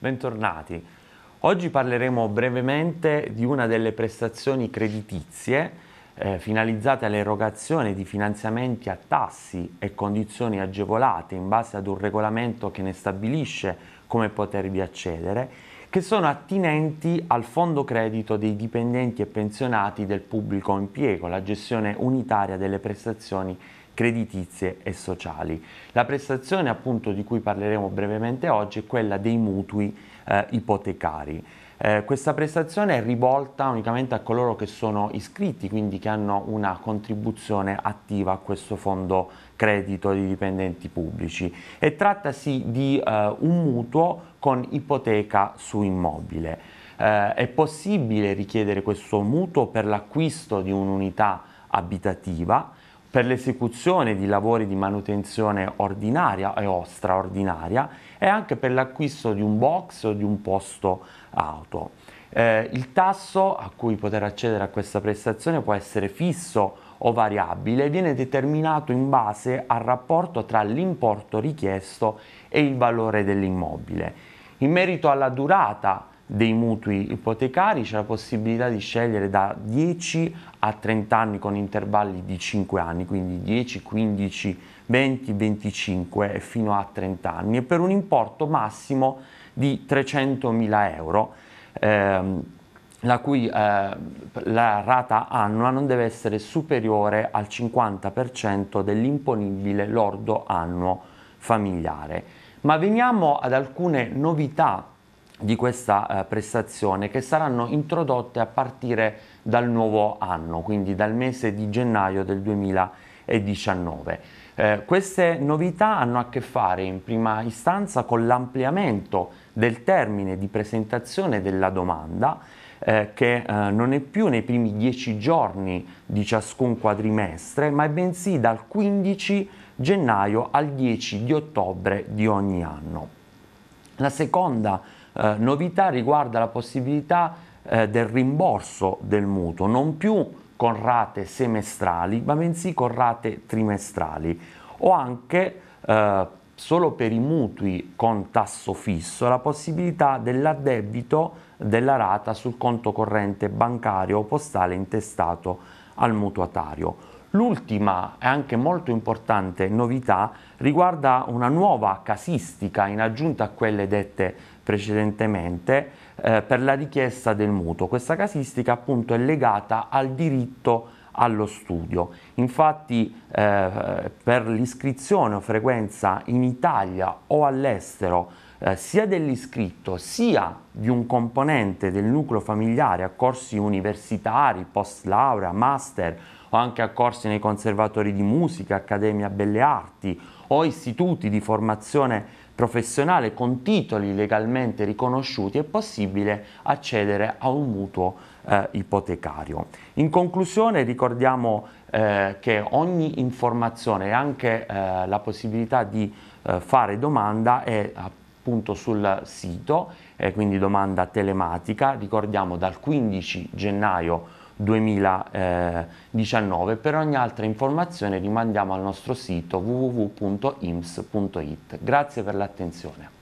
bentornati. Oggi parleremo brevemente di una delle prestazioni creditizie eh, finalizzate all'erogazione di finanziamenti a tassi e condizioni agevolate in base ad un regolamento che ne stabilisce come potervi accedere che sono attinenti al fondo credito dei dipendenti e pensionati del pubblico impiego, la gestione unitaria delle prestazioni creditizie e sociali. La prestazione appunto di cui parleremo brevemente oggi è quella dei mutui eh, ipotecari. Eh, questa prestazione è rivolta unicamente a coloro che sono iscritti, quindi che hanno una contribuzione attiva a questo fondo credito di dipendenti pubblici e trattasi di eh, un mutuo con ipoteca su immobile. Eh, è possibile richiedere questo mutuo per l'acquisto di un'unità abitativa per l'esecuzione di lavori di manutenzione ordinaria o straordinaria e anche per l'acquisto di un box o di un posto auto. Eh, il tasso a cui poter accedere a questa prestazione può essere fisso o variabile e viene determinato in base al rapporto tra l'importo richiesto e il valore dell'immobile. In merito alla durata dei mutui ipotecari c'è la possibilità di scegliere da 10 a 30 anni con intervalli di 5 anni, quindi 10, 15, 20, 25 e fino a 30 anni e per un importo massimo di 300.000 euro. Ehm, la cui eh, la rata annua non deve essere superiore al 50% dell'imponibile lordo annuo familiare. Ma veniamo ad alcune novità di questa eh, prestazione che saranno introdotte a partire dal nuovo anno, quindi dal mese di gennaio del 2019. Eh, queste novità hanno a che fare in prima istanza con l'ampliamento del termine di presentazione della domanda eh, che eh, non è più nei primi dieci giorni di ciascun quadrimestre, ma bensì dal 15 gennaio al 10 di ottobre di ogni anno. La seconda eh, novità riguarda la possibilità eh, del rimborso del mutuo, non più con rate semestrali, ma bensì con rate trimestrali o anche eh, solo per i mutui con tasso fisso la possibilità dell'addebito della rata sul conto corrente bancario o postale intestato al mutuatario. L'ultima e anche molto importante novità riguarda una nuova casistica in aggiunta a quelle dette precedentemente eh, per la richiesta del mutuo. Questa casistica appunto è legata al diritto allo studio. Infatti eh, per l'iscrizione o frequenza in Italia o all'estero eh, sia dell'iscritto sia di un componente del nucleo familiare a corsi universitari, post laurea, master o anche a corsi nei conservatori di musica, accademia belle arti o istituti di formazione professionale con titoli legalmente riconosciuti è possibile accedere a un mutuo eh, ipotecario. In conclusione ricordiamo eh, che ogni informazione e anche eh, la possibilità di eh, fare domanda è appunto sul sito, eh, quindi domanda telematica, ricordiamo dal 15 gennaio 2019. Eh, per ogni altra informazione rimandiamo al nostro sito www.ims.it. Grazie per l'attenzione.